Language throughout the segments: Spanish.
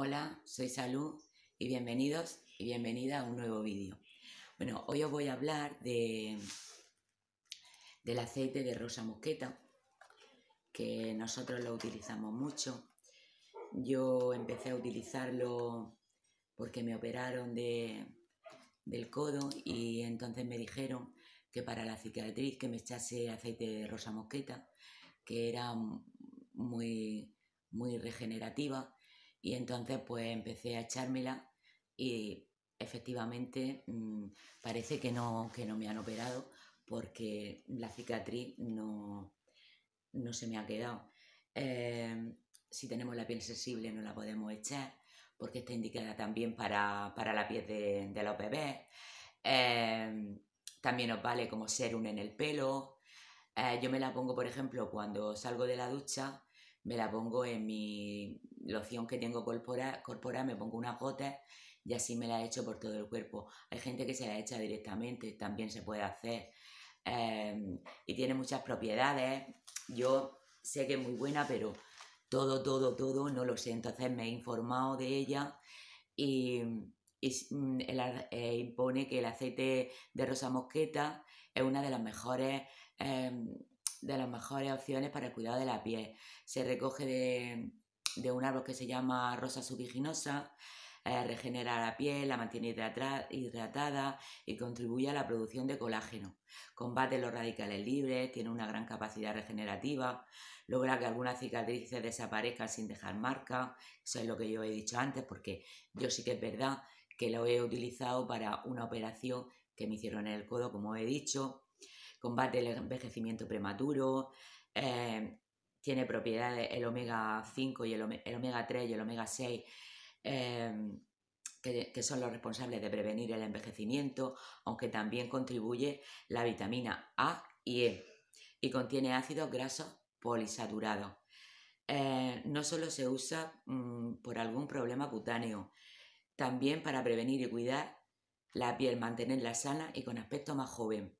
Hola, soy Salud y bienvenidos y bienvenida a un nuevo vídeo. Bueno, hoy os voy a hablar de, del aceite de rosa mosqueta, que nosotros lo utilizamos mucho. Yo empecé a utilizarlo porque me operaron del codo y entonces me dijeron que para la cicatriz que me echase aceite de rosa mosqueta, que era muy, muy regenerativa y entonces pues empecé a echármela y efectivamente mm, parece que no, no me han operado porque la cicatriz no, se me ha quedado. Eh, si tenemos la piel sensible no la podemos echar porque está indicada también para, la piel de, los bebés. Eh, también nos vale como ser un en el pelo. Eh, yo me la pongo, por ejemplo, cuando salgo de la ducha me la pongo en mi loción que tengo corporal, me pongo unas gotas y así me la echo por todo el cuerpo. Hay gente que se la echa directamente, también se puede hacer. Em, y tiene muchas propiedades. Yo sé que es muy buena, pero todo, todo, todo no lo sé. Entonces me he informado de ella y, es mm, eh, impone que el aceite de rosa mosqueta es una de las mejores em, de las mejores opciones para el cuidado de la piel. Se recoge de, un árbol que se llama rosa subiginosa, eh, regenera la piel, la mantiene hidratada y contribuye a la producción de colágeno. Combate los radicales libres, tiene una gran capacidad regenerativa, logra que algunas cicatrices desaparezcan sin dejar marca. Eso es lo que yo he dicho antes, porque yo sí que es verdad que lo he utilizado para una operación que me hicieron en el codo, como he dicho, combate el envejecimiento prematuro, em, tiene propiedades el omega 5 y el, omega 3 y el omega 6, que, son los responsables de prevenir el envejecimiento, aunque también contribuye la vitamina A y E, y contiene ácidos grasos polisaturados. Eh, no solo se usa mm, por algún problema cutáneo, también para prevenir y cuidar la piel, mantenerla sana y con aspecto más joven.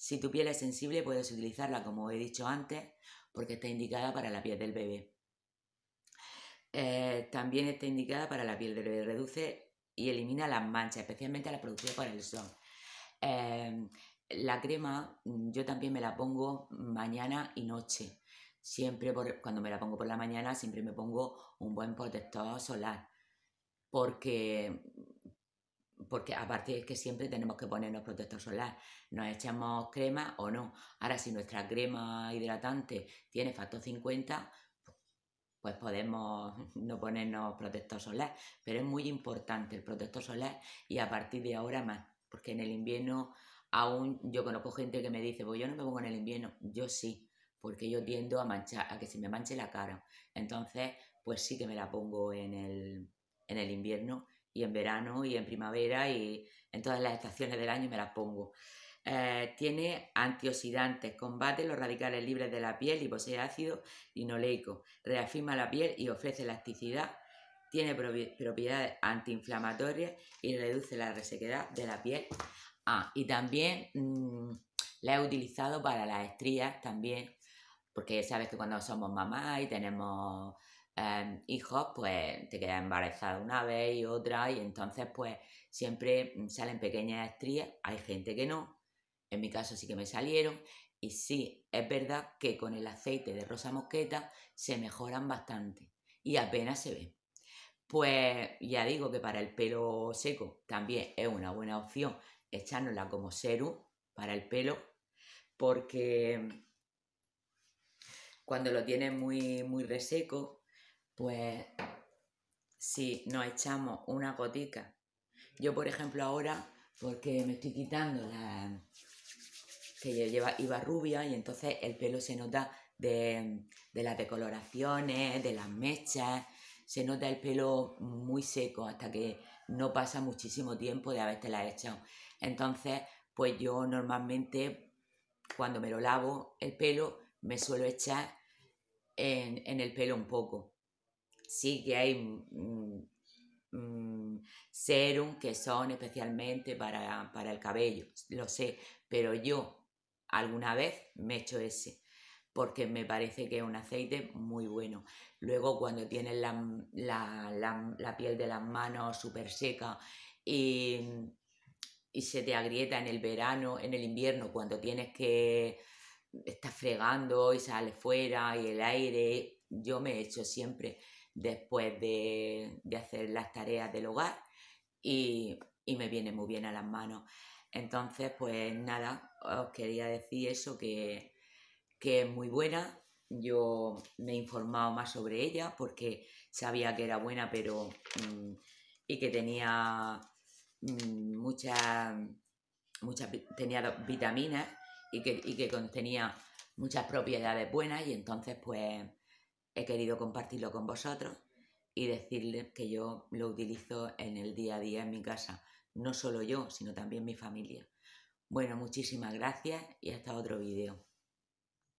Si tu piel es sensible, puedes utilizarla, como he dicho antes, porque está indicada para la piel del bebé. Eh, también está indicada para la piel del bebé. Reduce y elimina las manchas, especialmente las producidas por el sol. Em, la crema mm, yo también me la pongo mañana y noche. Siempre cuando me la pongo por la mañana, siempre me pongo un buen protector solar. Porque porque partir es que siempre tenemos que ponernos protector solar, nos echamos crema o no. Ahora, si nuestra crema hidratante tiene factor 50, pues podemos no ponernos protector solar, pero es muy importante el protector solar y a partir de ahora más, porque en el invierno aún yo conozco gente que me dice, pues yo no me pongo en el invierno, yo sí, porque yo tiendo a manchar, a que se me manche la cara. Entonces, pues sí que me la pongo en el, en el invierno y en verano y en primavera y en todas las estaciones del año me las pongo. Eh, tiene antioxidantes, combate los radicales libres de la piel y posee ácido linoleico, reafirma la piel y ofrece elasticidad, tiene propiedades antiinflamatorias y reduce la resequedad de la piel. Ah, y también mm, la he utilizado para las estrías también, porque sabes que cuando somos mamás y tenemos Em, hijos, pues te quedas embarazada una vez y otra, y entonces pues siempre mm, salen pequeñas estrías, hay gente que no, en mi caso sí que me salieron, y sí, es verdad que con el aceite de rosa mosqueta se mejoran bastante y apenas se ven. Pues ya digo que para el pelo seco también es una buena opción echárnosla como serum para el pelo, porque cuando lo tienes muy, muy reseco, pues si nos echamos una gotica. Yo, por ejemplo, ahora, porque me estoy quitando la que yo lleva, iba rubia y entonces el pelo se nota de, de las decoloraciones, de las mechas, se nota el pelo muy seco hasta que no pasa muchísimo tiempo de haberte la echado. Entonces, pues yo normalmente cuando me lo lavo el pelo, me suelo echar en el pelo un poco sí que hay serums mm, mm, serum que son especialmente para, el cabello, lo sé, pero yo alguna vez me he hecho ese porque me parece que es un aceite muy bueno. Luego cuando tienes la, piel de las manos súper seca y, se te agrieta en el verano, en el invierno, cuando tienes que estar fregando y sale fuera y el aire, yo me he hecho siempre después de, hacer las tareas del hogar y, me viene muy bien a las manos. Entonces, pues nada, os quería decir eso que, es muy buena. Yo me he informado más sobre ella porque sabía que era buena, pero mm, y que tenía mm, muchas tenía vitaminas y que, y que contenía muchas propiedades buenas y entonces pues he querido compartirlo con vosotros y decirles que yo lo utilizo en el día a día en mi casa, no solo yo, sino también mi familia. Bueno, muchísimas gracias y hasta otro vídeo.